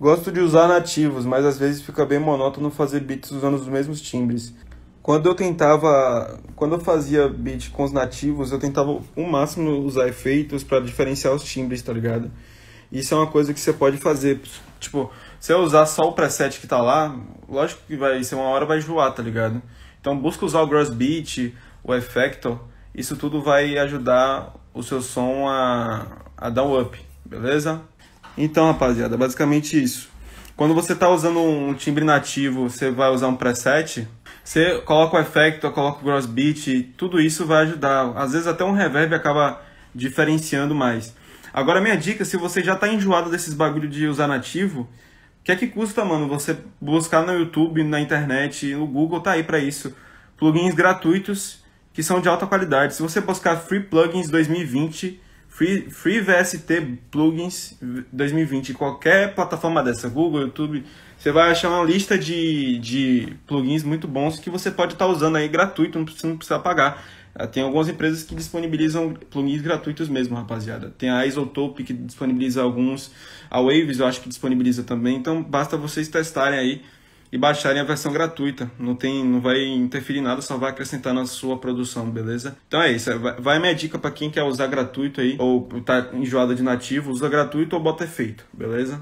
Gosto de usar nativos, mas às vezes fica bem monótono fazer beats usando os mesmos timbres. Quando eu tentava, quando eu fazia beat com os nativos, eu tentava o máximo usar efeitos para diferenciar os timbres, tá ligado? Isso é uma coisa que você pode fazer, tipo, se eu usar só o preset que tá lá, lógico que vai ser uma hora vai joar, tá ligado? Então busca usar o gross beat, o effecto, isso tudo vai ajudar o seu som a, a dar um up, beleza? Então, rapaziada, basicamente isso. Quando você está usando um timbre nativo, você vai usar um preset, você coloca o efeito, coloca o gross beat, tudo isso vai ajudar. Às vezes até um reverb acaba diferenciando mais. Agora, minha dica, se você já está enjoado desses bagulho de usar nativo, o que é que custa, mano, você buscar no YouTube, na internet, no Google, tá aí para isso. Plugins gratuitos que são de alta qualidade. Se você buscar Free Plugins 2020, Free, VST Plugins 2020, qualquer plataforma dessa, Google, YouTube, você vai achar uma lista de, de plugins muito bons que você pode estar tá usando aí gratuito, não precisa, não precisa pagar. Ah, tem algumas empresas que disponibilizam plugins gratuitos mesmo, rapaziada. Tem a Isotope que disponibiliza alguns, a Waves eu acho que disponibiliza também. Então basta vocês testarem aí e baixarem a versão gratuita. Não tem, não vai interferir nada, só vai acrescentar na sua produção, beleza? Então é isso. É, vai minha dica para quem quer usar gratuito aí ou tá enjoada de nativo, usa gratuito ou bota efeito, beleza?